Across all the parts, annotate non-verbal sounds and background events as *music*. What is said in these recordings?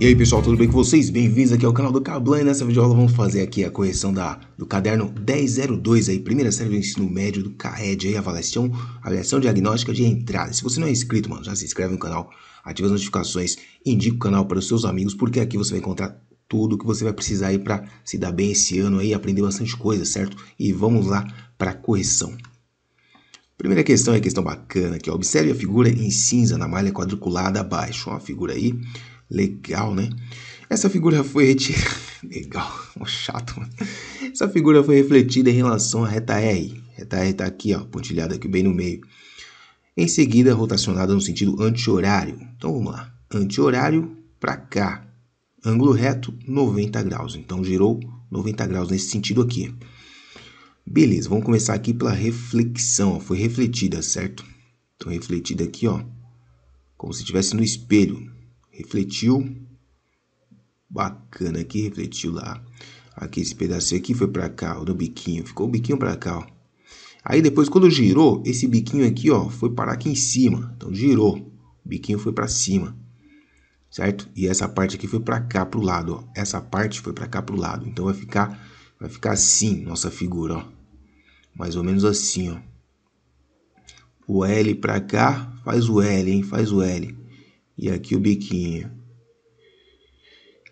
E aí pessoal, tudo bem com vocês? Bem-vindos aqui ao canal do Cablan e nessa videoaula vamos fazer aqui a correção da, do caderno 1002, aí, primeira série do ensino médio do CAED, aí, avaliação, avaliação diagnóstica de entrada. Se você não é inscrito, mano, já se inscreve no canal, ativa as notificações, indica o canal para os seus amigos, porque aqui você vai encontrar tudo que você vai precisar aí para se dar bem esse ano aí, aprender bastante coisa, certo? E vamos lá para a correção. Primeira questão é questão bacana aqui, ó. observe a figura em cinza na malha quadriculada abaixo, uma figura aí Legal, né? Essa figura foi retirada. *laughs* Legal, um *laughs* chato, mano. Essa figura foi refletida em relação à reta R. Reta R está aqui, ó, pontilhada aqui bem no meio. Em seguida, rotacionada no sentido anti-horário. Então vamos lá. Anti-horário para cá. Ângulo reto, 90 graus. Então girou 90 graus nesse sentido aqui. Beleza, vamos começar aqui pela reflexão. Foi refletida, certo? Então refletida aqui, ó. Como se estivesse no espelho refletiu. Bacana aqui, refletiu lá. Aqui esse pedacinho aqui foi para cá, ó, no biquinho. Ficou o biquinho para cá, ó. Aí depois quando girou, esse biquinho aqui, ó, foi parar aqui em cima. Então girou. O biquinho foi para cima. Certo? E essa parte aqui foi para cá pro lado, ó. Essa parte foi para cá pro lado. Então vai ficar vai ficar assim nossa figura, ó. Mais ou menos assim, ó. O L para cá, faz o L, hein? Faz o L. E aqui o biquinho.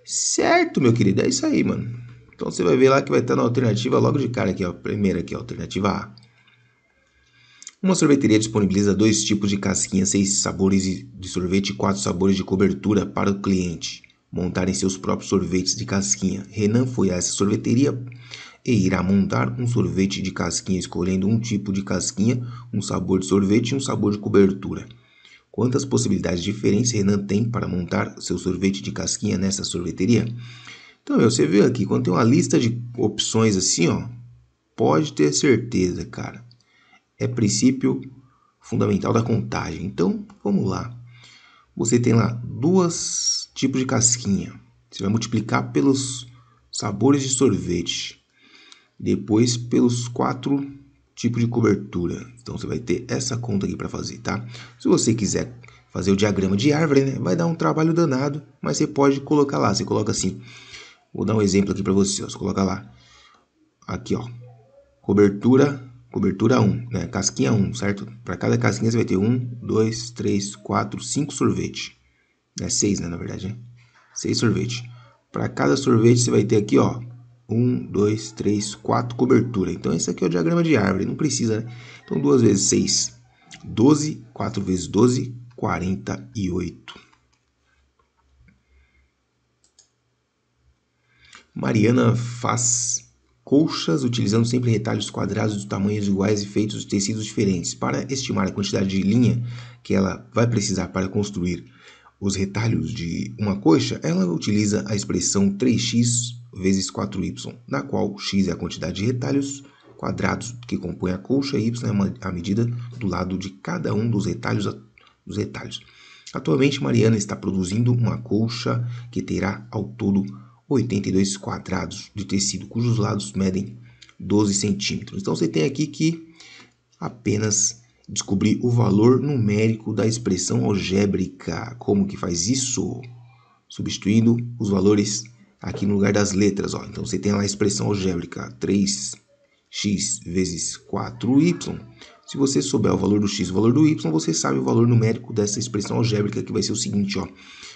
Certo, meu querido, é isso aí, mano. Então você vai ver lá que vai estar na alternativa logo de cara aqui, ó. Primeira aqui, ó, alternativa A. Uma sorveteria disponibiliza dois tipos de casquinha, seis sabores de sorvete e quatro sabores de cobertura para o cliente montarem seus próprios sorvetes de casquinha. Renan foi a essa sorveteria e irá montar um sorvete de casquinha, escolhendo um tipo de casquinha, um sabor de sorvete e um sabor de cobertura. Quantas possibilidades diferentes Renan tem para montar seu sorvete de casquinha nessa sorveteria? Então, meu, você vê aqui, quando tem uma lista de opções assim, ó, pode ter certeza, cara. É princípio fundamental da contagem. Então, vamos lá. Você tem lá duas tipos de casquinha. Você vai multiplicar pelos sabores de sorvete. Depois pelos quatro tipo de cobertura. Então você vai ter essa conta aqui para fazer, tá? Se você quiser fazer o diagrama de árvore, né? Vai dar um trabalho danado, mas você pode colocar lá. Você coloca assim. Vou dar um exemplo aqui para você. Ó. Você coloca lá. Aqui, ó. Cobertura, cobertura 1, né? Casquinha 1, certo? Para cada casquinha você vai ter 1, 2, 3, 4, 5 sorvete. É 6, né? Na verdade, né? 6 sorvete. Para cada sorvete você vai ter aqui, ó. 1, 2, 3, 4 cobertura. Então esse aqui é o diagrama de árvore, não precisa, né? Então 2 vezes 6, 12, 4 vezes 12, 48. Mariana faz colchas utilizando sempre retalhos quadrados de tamanhos iguais e feitos de tecidos diferentes. Para estimar a quantidade de linha que ela vai precisar para construir os retalhos de uma coxa, ela utiliza a expressão 3x vezes 4y, na qual x é a quantidade de retalhos quadrados que compõem a colcha e y é a medida do lado de cada um dos retalhos. Dos retalhos. Atualmente, Mariana está produzindo uma colcha que terá ao todo 82 quadrados de tecido, cujos lados medem 12 centímetros. Então, você tem aqui que apenas descobrir o valor numérico da expressão algébrica. Como que faz isso? Substituindo os valores aqui no lugar das letras, ó. Então você tem lá a expressão algébrica 3x vezes 4y. Se você souber o valor do x e o valor do y, você sabe o valor numérico dessa expressão algébrica, que vai ser o seguinte, ó.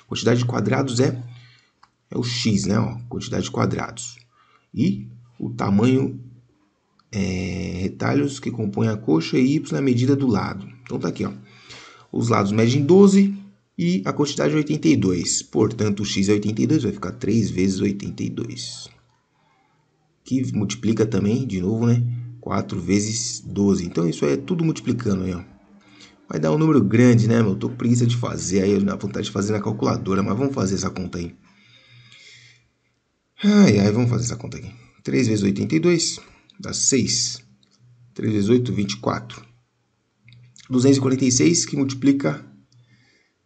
Quantidade de quadrados é, é o x, né? Ó, quantidade de quadrados. E o tamanho é, retalhos que compõem a coxa e y é a medida do lado. Então tá aqui, ó. Os lados medem 12, e a quantidade é 82. Portanto, x é 82, vai ficar 3 vezes 82. Que multiplica também, de novo, né? 4 vezes 12. Então, isso aí é tudo multiplicando aí, ó. Vai dar um número grande, né, meu? Tô com preguiça de fazer aí, na vontade de fazer na calculadora, mas vamos fazer essa conta aí. Ai, ai, vamos fazer essa conta aqui. 3 vezes 82 dá 6. 3 vezes 8, 24. 246 que multiplica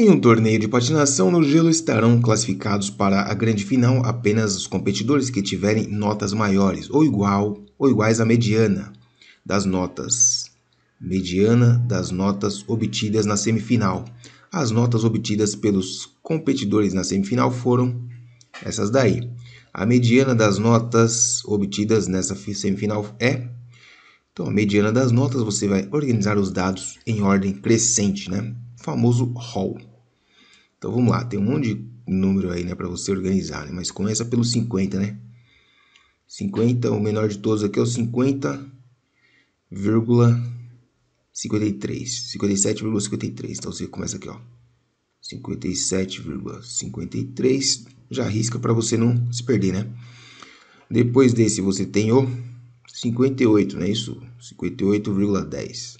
Em um torneio de patinação no gelo estarão classificados para a grande final apenas os competidores que tiverem notas maiores ou igual ou iguais à mediana das notas mediana das notas obtidas na semifinal. As notas obtidas pelos competidores na semifinal foram essas daí. A mediana das notas obtidas nessa semifinal é então a mediana das notas você vai organizar os dados em ordem crescente, né? O famoso roll. Então vamos lá, tem um monte de número aí, né, para você organizar, né? Mas começa pelo 50, né? 50, o menor de todos aqui é o 50,53, 57,53. Então você começa aqui, ó. 57,53, já risca para você não se perder, né? Depois desse você tem o 58, né? Isso, 58,10.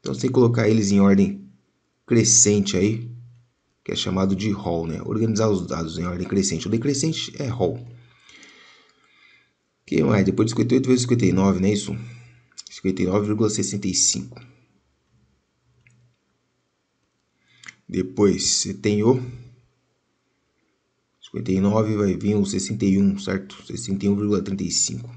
Então você tem que colocar eles em ordem crescente aí que é chamado de roll, né? Organizar os dados em ordem crescente. O decrescente é roll. que mais? Depois de 58 vezes 59, não é isso? 59,65. Depois você tem o 59 vai vir o 61, certo? 61,35.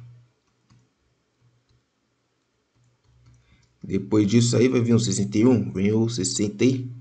Depois disso aí vai vir o 61, vem o 63.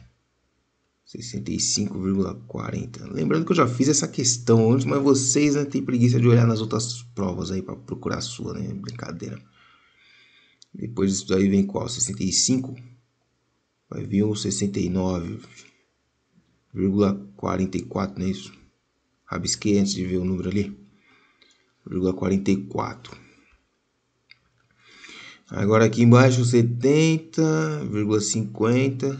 65,40. Lembrando que eu já fiz essa questão antes, mas vocês né, têm preguiça de olhar nas outras provas aí para procurar a sua, né? Brincadeira. Depois disso daí vem qual? 65? Vai vir um 69,44, não é isso? Rabisquei antes de ver o número ali. 0,44. Agora aqui embaixo 70,50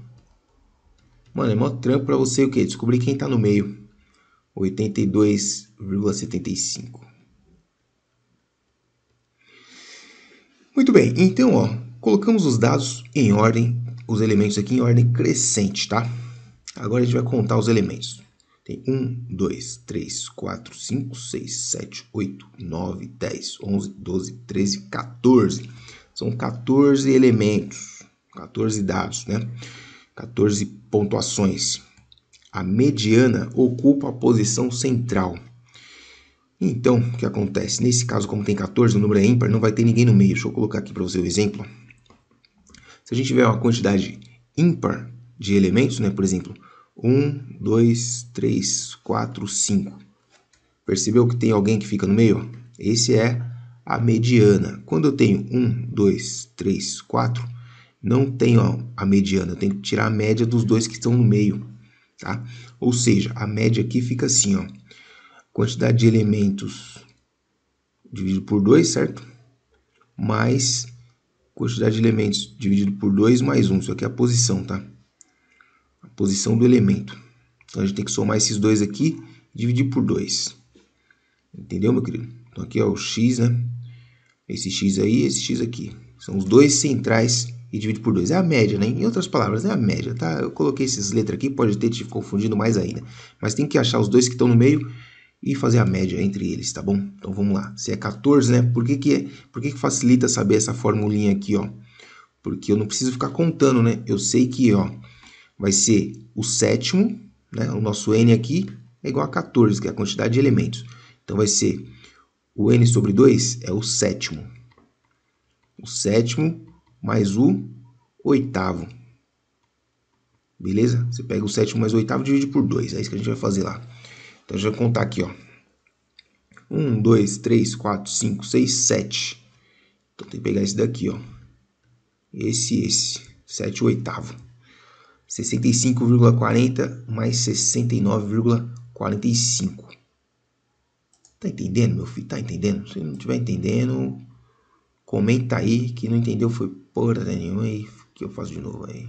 Mano, é mó trampo pra você o quê? Descobrir quem tá no meio. 82,75. Muito bem, então, ó, colocamos os dados em ordem, os elementos aqui em ordem crescente, tá? Agora a gente vai contar os elementos. Tem 1, 2, 3, 4, 5, 6, 7, 8, 9, 10, 11, 12, 13, 14. São 14 elementos, 14 dados, né? 14 pontuações. A mediana ocupa a posição central. Então, o que acontece? Nesse caso, como tem 14, o número é ímpar, não vai ter ninguém no meio. Deixa eu colocar aqui para você o exemplo. Se a gente tiver uma quantidade ímpar de elementos, né? por exemplo, 1, 2, 3, 4, 5. Percebeu que tem alguém que fica no meio? Esse é a mediana. Quando eu tenho 1, 2, 3, 4, não tem ó, a mediana, eu tenho que tirar a média dos dois que estão no meio, tá? Ou seja, a média aqui fica assim, ó, quantidade de elementos dividido por 2, certo? Mais quantidade de elementos dividido por 2 mais 1, um. isso aqui é a posição, tá? A posição do elemento. Então, a gente tem que somar esses dois aqui e dividir por 2. Entendeu, meu querido? Então, aqui é o x, né? Esse x aí e esse x aqui. São os dois centrais e divide por 2. É a média, né? Em outras palavras, é a média, tá? Eu coloquei essas letras aqui, pode ter te confundido mais ainda. Mas tem que achar os dois que estão no meio e fazer a média entre eles, tá bom? Então vamos lá. Se é 14, né? Por que que, é, por que, que facilita saber essa formulinha aqui, ó? Porque eu não preciso ficar contando, né? Eu sei que, ó, vai ser o sétimo, né? O nosso n aqui é igual a 14, que é a quantidade de elementos. Então vai ser o n sobre 2 é o sétimo. O sétimo mais o oitavo. Beleza? Você pega o sétimo mais o oitavo e divide por 2. É isso que a gente vai fazer lá. Então, a gente vai contar aqui, ó. 1, 2, 3, 4, 5, 6, 7. Então, tem que pegar esse daqui, ó. Esse esse. 7 oitavo. 65,40 mais 69,45. Tá entendendo, meu filho? Tá entendendo? Se não estiver entendendo, comenta aí. que não entendeu foi porra nenhuma e que eu faço de novo aí.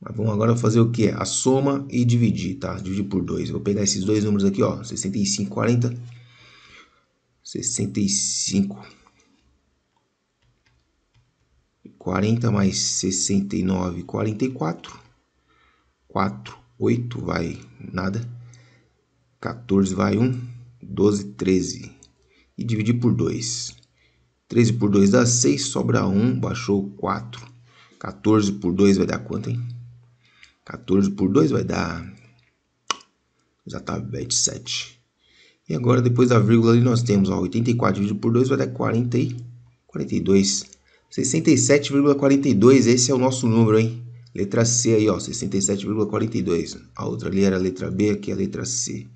Mas vamos agora fazer o que? A soma e dividir, tá? Dividir por 2. Vou pegar esses dois números aqui, ó. 65, 40. 65. 40 mais 69, 44. 4, 8 vai nada. 14 vai 1. 12, 13. E dividir por 2. 13 por 2 dá 6, sobra 1, baixou 4. 14 por 2 vai dar quanto, hein? 14 por 2 vai dar... Já tá 27. E agora, depois da vírgula ali, nós temos ó, 84 dividido por 2 vai dar 40 e 42. 67,42, esse é o nosso número, hein? Letra C aí, ó, 67,42. A outra ali era a letra B, aqui é a letra C.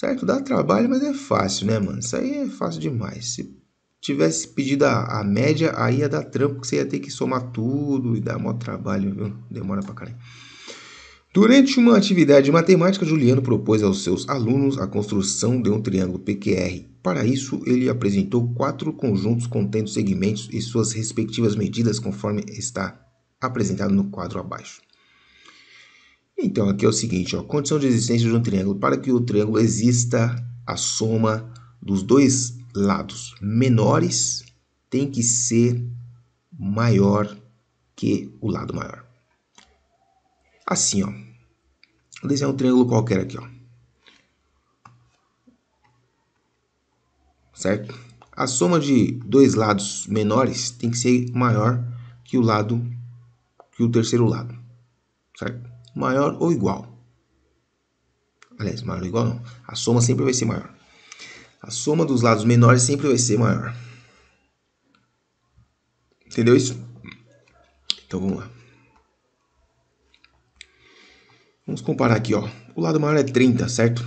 Certo? Dá trabalho, mas é fácil, né, mano? Isso aí é fácil demais. Se tivesse pedido a, a média, aí ia dar trampo, porque você ia ter que somar tudo e dar mó trabalho, viu? Demora pra caralho. Durante uma atividade de matemática, Juliano propôs aos seus alunos a construção de um triângulo PQR. Para isso, ele apresentou quatro conjuntos contendo segmentos e suas respectivas medidas, conforme está apresentado no quadro abaixo. Então, aqui é o seguinte, ó, condição de existência de um triângulo. Para que o triângulo exista, a soma dos dois lados menores tem que ser maior que o lado maior. Assim, ó. Vou desenhar um triângulo qualquer aqui, ó. Certo? A soma de dois lados menores tem que ser maior que o lado que o terceiro lado, certo? maior ou igual. Aliás, maior ou igual não. A soma sempre vai ser maior. A soma dos lados menores sempre vai ser maior. Entendeu isso? Então vamos lá. Vamos comparar aqui, ó. O lado maior é 30, certo?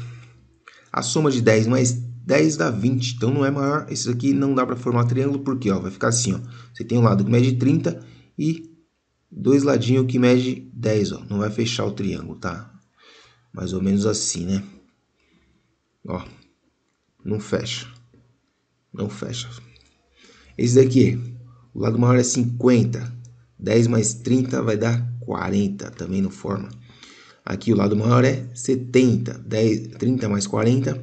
A soma de 10 mais 10 dá 20, então não é maior. Esse aqui não dá para formar triângulo, porque ó, vai ficar assim, ó. Você tem um lado que mede 30 e Dois ladinhos que mede 10, ó. Não vai fechar o triângulo, tá? Mais ou menos assim, né? Ó. Não fecha. Não fecha. Esse daqui, o lado maior é 50. 10 mais 30 vai dar 40. Também não forma. Aqui o lado maior é 70. 10, 30 mais 40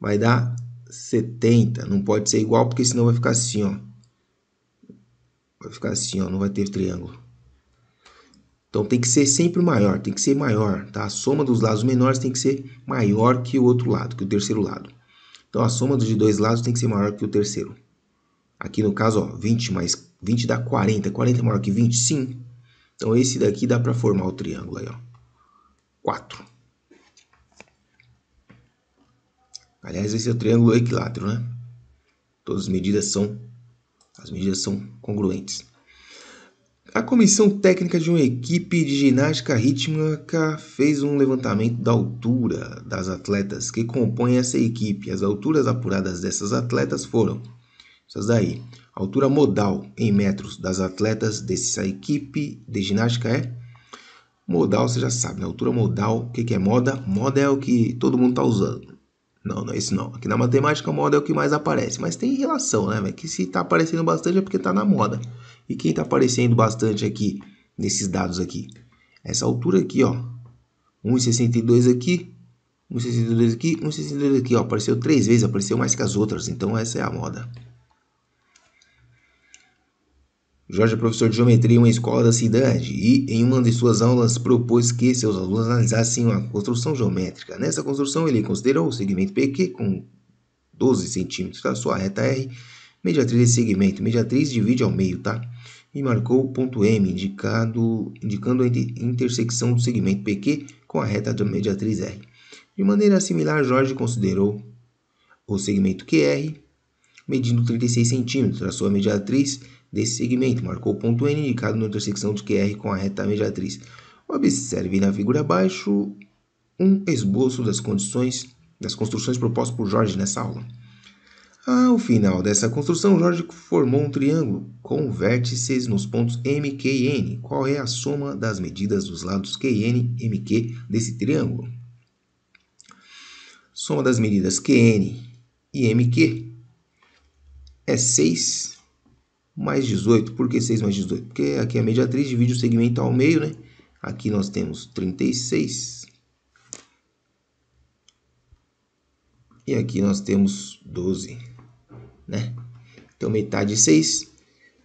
vai dar 70. Não pode ser igual, porque senão vai ficar assim, ó. Vai ficar assim, ó. Não vai ter triângulo. Então tem que ser sempre maior, tem que ser maior, tá? A soma dos lados menores tem que ser maior que o outro lado, que o terceiro lado. Então a soma dos dois lados tem que ser maior que o terceiro. Aqui no caso, ó, 20 mais 20 dá 40. 40 é maior que 20? Sim. Então esse daqui dá para formar o triângulo aí, ó. 4. Aliás, esse é o triângulo equilátero, né? Todas as medidas são as medidas são congruentes. A comissão técnica de uma equipe de ginástica rítmica fez um levantamento da altura das atletas que compõem essa equipe. As alturas apuradas dessas atletas foram essas daí. A altura modal em metros das atletas dessa equipe de ginástica é modal, você já sabe, né? Altura modal, o que, que é moda? Moda é o que todo mundo está usando. Não, não é isso não. Aqui na matemática, a moda é o que mais aparece. Mas tem relação, né, velho? Que se tá aparecendo bastante é porque tá na moda. E quem tá aparecendo bastante aqui, nesses dados aqui? Essa altura aqui, ó. 1,62 aqui. 1,62 aqui. 1,62 aqui, ó. Apareceu três vezes, apareceu mais que as outras. Então, essa é a moda. Jorge é professor de geometria em uma escola da cidade e, em uma de suas aulas, propôs que seus alunos analisassem uma construção geométrica. Nessa construção, ele considerou o segmento PQ com 12 centímetros da sua reta R, mediatriz desse segmento. Mediatriz divide ao meio, tá? E marcou o ponto M, indicado, indicando a intersecção do segmento PQ com a reta da mediatriz R. De maneira similar, Jorge considerou o segmento QR, medindo 36 centímetros da sua mediatriz desse segmento, marcou o ponto N indicado na intersecção de QR com a reta mediatriz. Observe na figura abaixo um esboço das condições das construções propostas por Jorge nessa aula. Ao final dessa construção, Jorge formou um triângulo com vértices nos pontos M, Q e N. Qual é a soma das medidas dos lados Q e N, MQ desse triângulo? Soma das medidas QN e MQ é 6 mais 18. Por que 6 mais 18? Porque aqui a mediatriz divide o segmento ao meio, né? Aqui nós temos 36. E aqui nós temos 12, né? Então, metade é 6,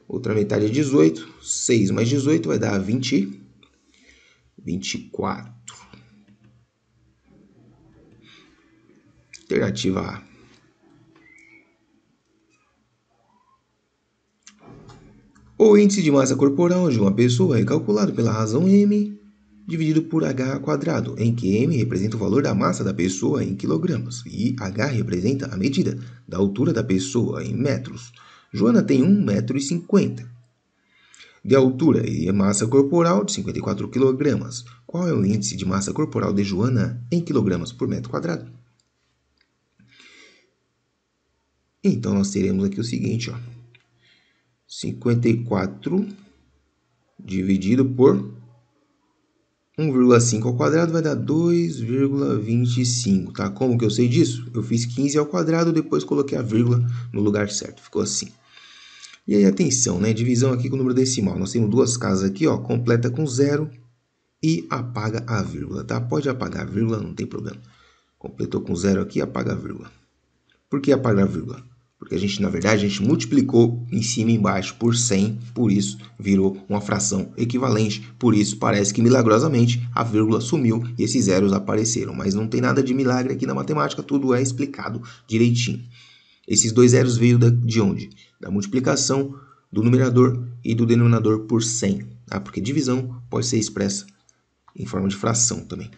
outra metade é 18. 6 mais 18 vai dar 20, 24. Alternativa A. O índice de massa corporal de uma pessoa é calculado pela razão m dividido por h quadrado, em que m representa o valor da massa da pessoa em quilogramas e h representa a medida da altura da pessoa em metros. Joana tem 1,50 m de altura e massa corporal de 54 quilogramas. Qual é o índice de massa corporal de Joana em quilogramas por metro quadrado? Então, nós teremos aqui o seguinte, ó. 54 dividido por 1,5 ao quadrado vai dar 2,25, tá? Como que eu sei disso? Eu fiz 15 ao quadrado, depois coloquei a vírgula no lugar certo, ficou assim. E aí, atenção, né? Divisão aqui com o número decimal. Nós temos duas casas aqui, ó, completa com zero e apaga a vírgula, tá? Pode apagar a vírgula, não tem problema. Completou com zero aqui, apaga a vírgula. Por que apagar a vírgula? porque a gente, na verdade, a gente multiplicou em cima e embaixo por 100, por isso virou uma fração equivalente, por isso parece que milagrosamente a vírgula sumiu e esses zeros apareceram, mas não tem nada de milagre aqui na matemática, tudo é explicado direitinho. Esses dois zeros veio de onde? Da multiplicação do numerador e do denominador por 100, tá? porque divisão pode ser expressa em forma de fração também.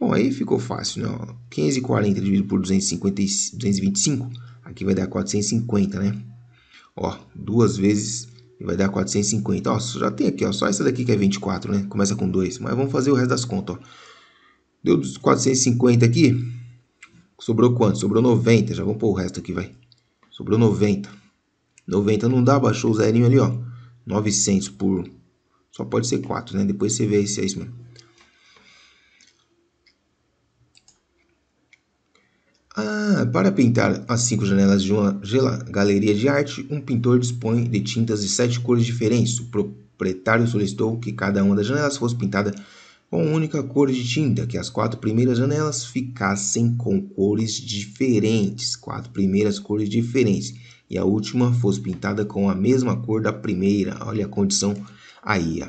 Bom, aí ficou fácil, né? 540 dividido por 250, 225 Aqui vai dar 450, né? Ó, duas vezes vai dar 450. Ó, já tem aqui, ó, só essa daqui que é 24, né? Começa com 2, mas vamos fazer o resto das contas, ó. Deu 450 aqui, sobrou quanto? Sobrou 90, já vamos pôr o resto aqui, vai. Sobrou 90. 90 não dá, baixou o zerinho ali, ó. 900 por... Só pode ser 4, né? Depois você vê se é isso mesmo. Ah, para pintar as cinco janelas de uma galeria de arte, um pintor dispõe de tintas de sete cores diferentes. O proprietário solicitou que cada uma das janelas fosse pintada com única cor de tinta, que as quatro primeiras janelas ficassem com cores diferentes, quatro primeiras cores diferentes, e a última fosse pintada com a mesma cor da primeira. Olha a condição aí.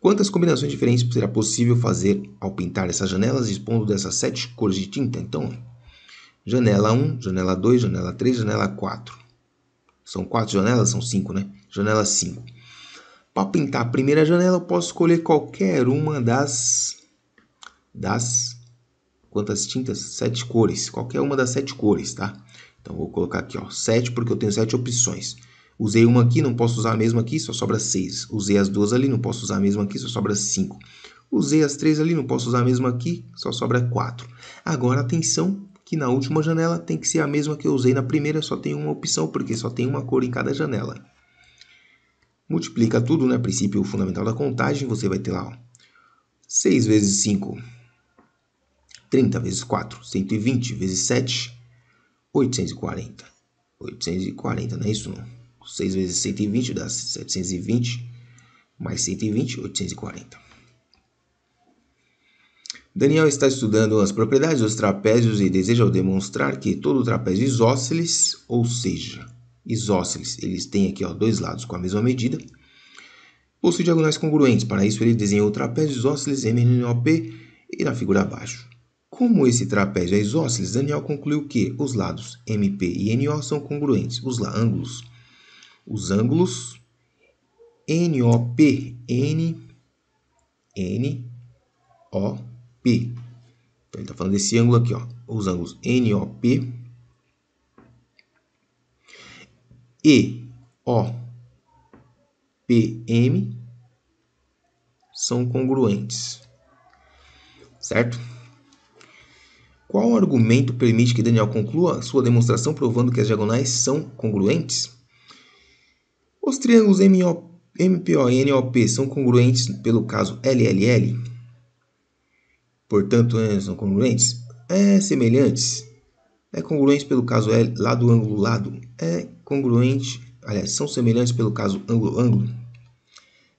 Quantas combinações diferentes será possível fazer ao pintar essas janelas dispondo dessas sete cores de tinta? Então, Janela 1, janela 2, janela 3, janela 4. São quatro janelas? São cinco, né? Janela 5. Para pintar a primeira janela, eu posso escolher qualquer uma das... das quantas tintas? Sete cores. Qualquer uma das sete cores, tá? Então, vou colocar aqui, ó, sete, porque eu tenho sete opções. Usei uma aqui, não posso usar a mesma aqui, só sobra 6. Usei as duas ali, não posso usar a mesma aqui, só sobra 5. Usei as três ali, não posso usar a mesma aqui, só sobra 4. Agora, atenção, que na última janela tem que ser a mesma que eu usei na primeira, só tem uma opção, porque só tem uma cor em cada janela. Multiplica tudo, né? Princípio fundamental da contagem, você vai ter lá ó, 6 vezes 5, 30 vezes 4, 120 vezes 7, 840. 840, não é isso não? 6 vezes 120 dá 720, mais 120, 840. Daniel está estudando as propriedades dos trapézios e deseja demonstrar que todo trapézio isósceles, ou seja, isósceles, eles têm aqui ó, dois lados com a mesma medida, possui diagonais congruentes. Para isso, ele desenhou o trapézio isósceles MNOP e na figura abaixo. Como esse trapézio é isósceles, Daniel concluiu que os lados MP e NO são congruentes, os ângulos. Os ângulos NOP, N, N, O, P. Então, ele está falando desse ângulo aqui, ó, os ângulos NOP e OPM são congruentes, certo? Qual argumento permite que Daniel conclua sua demonstração provando que as diagonais são congruentes? Os triângulos MPO e NOP são congruentes pelo caso LLL? portanto, ângulos é, não congruentes? É, semelhantes. É congruente pelo caso L, lado, ângulo, lado. É congruente, aliás, são semelhantes pelo caso ângulo, ângulo.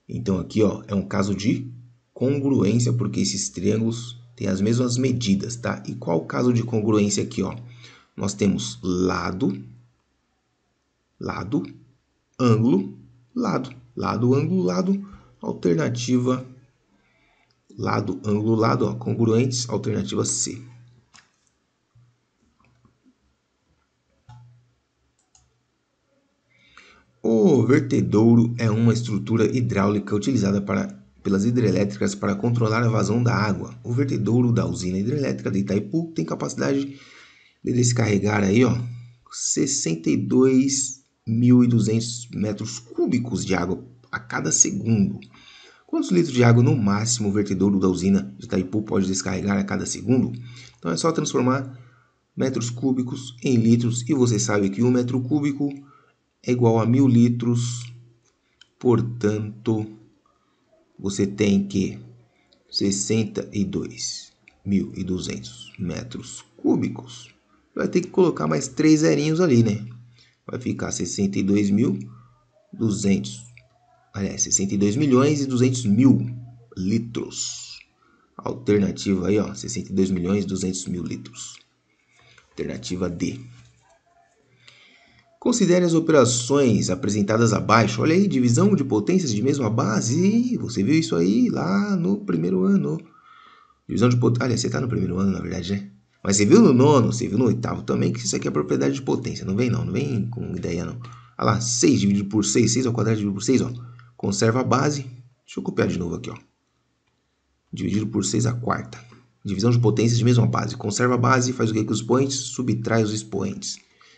Então, aqui ó, é um caso de congruência, porque esses triângulos têm as mesmas medidas, tá? E qual o caso de congruência aqui, ó? Nós temos lado, lado, ângulo, lado. Lado, ângulo, lado, alternativa lado, ângulo, lado, ó, congruentes, alternativa C. O vertedouro é uma estrutura hidráulica utilizada para, pelas hidrelétricas para controlar a vazão da água. O vertedouro da usina hidrelétrica de Itaipu tem capacidade de descarregar aí, ó, 62.200 metros cúbicos de água a cada segundo. Quantos litros de água no máximo o vertedouro da usina de Itaipu pode descarregar a cada segundo? Então é só transformar metros cúbicos em litros e você sabe que um metro cúbico é igual a mil litros. Portanto, você tem que 62.200 metros cúbicos. Vai ter que colocar mais três zerinhos ali, né? Vai ficar 62.200 aliás, 62 milhões e 200 mil litros. Alternativa aí, ó, 62 milhões e 200 mil litros. Alternativa D. Considere as operações apresentadas abaixo. Olha aí, divisão de potências de mesma base. Você viu isso aí lá no primeiro ano. Divisão de potência. Olha, você está no primeiro ano, na verdade, né? Mas você viu no nono, você viu no oitavo também, que isso aqui é propriedade de potência. Não vem não, não vem com ideia não. Olha lá, 6 dividido por 6, 6 ao quadrado dividido por 6, ó. Conserva a base. Deixa eu copiar de novo aqui, ó. Dividido por 6 a quarta. Divisão de potências de mesma base. Conserva a base, faz o que com os expoentes? Subtrai os expoentes.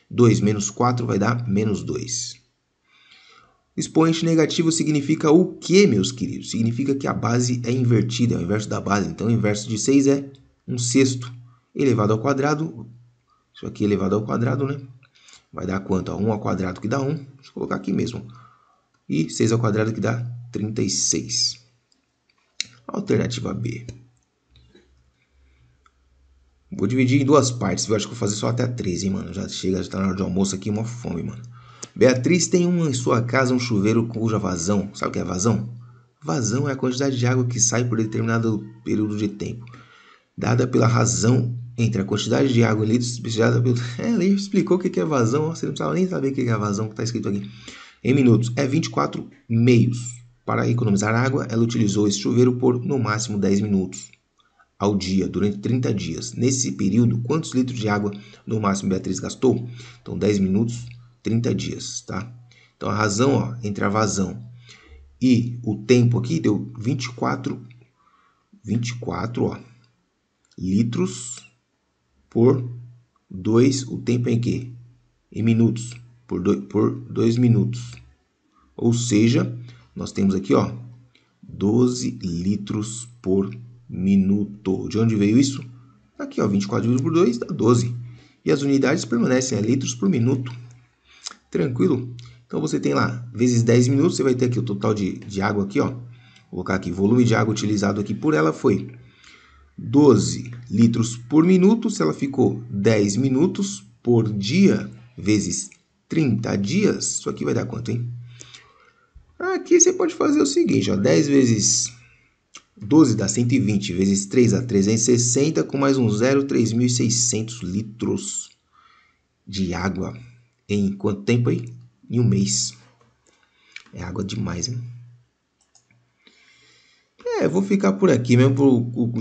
2 menos 4 vai dar menos 2. Expoente negativo significa o que, meus queridos? Significa que a base é invertida, é o inverso da base. Então, o inverso de 6 é 1 sexto elevado ao quadrado. Isso aqui elevado ao quadrado, né? Vai dar quanto? 1 ao quadrado que dá 1. Deixa eu colocar aqui mesmo. E 6 ao quadrado que dá 36. Alternativa B. Vou dividir em duas partes, eu acho que vou fazer só até 13, hein, mano. Já chega, já tá na hora de almoço aqui, uma fome, mano. Beatriz tem uma, em sua casa um chuveiro cuja vazão, sabe o que é vazão? Vazão é a quantidade de água que sai por determinado período de tempo, dada pela razão entre a quantidade de água em litros pelo... *laughs* É, ele explicou o que é vazão, você não precisava nem saber o que é vazão que tá escrito aqui em minutos é 24 meios. Para economizar água, ela utilizou esse chuveiro por no máximo 10 minutos ao dia durante 30 dias. Nesse período, quantos litros de água no máximo Beatriz gastou? Então 10 minutos, 30 dias, tá? Então a razão ó, entre a vazão e o tempo aqui deu 24 24, ó, litros por 2 o tempo é em que? Em minutos por 2 por minutos. Ou seja, nós temos aqui ó, 12 litros por minuto. De onde veio isso? Aqui, ó, 24 dividido por 2 dá 12. E as unidades permanecem a litros por minuto. Tranquilo? Então você tem lá, vezes 10 minutos, você vai ter aqui o total de, de água aqui, ó. Vou colocar aqui, volume de água utilizado aqui por ela foi 12 litros por minuto. Se ela ficou 10 minutos por dia, vezes 30 dias, isso aqui vai dar quanto, hein? Aqui você pode fazer o seguinte, ó, 10 vezes 12 dá 120, vezes 3 dá 360, com mais um zero, 3.600 litros de água. Em quanto tempo aí? Em um mês. É água demais, hein? É, vou ficar por aqui mesmo.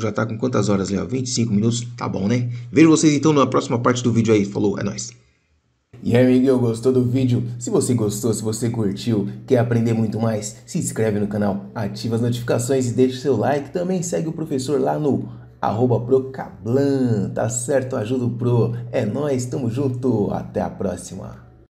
Já tá com quantas horas, Léo? 25 minutos? Tá bom, né? Vejo vocês então na próxima parte do vídeo aí. Falou, é nóis. E aí, amiguinho, gostou do vídeo? Se você gostou, se você curtiu, quer aprender muito mais, se inscreve no canal, ativa as notificações e deixa o seu like. Também segue o professor lá no arroba Procablan, tá certo? Ajuda o Pro. É nós, tamo junto, até a próxima.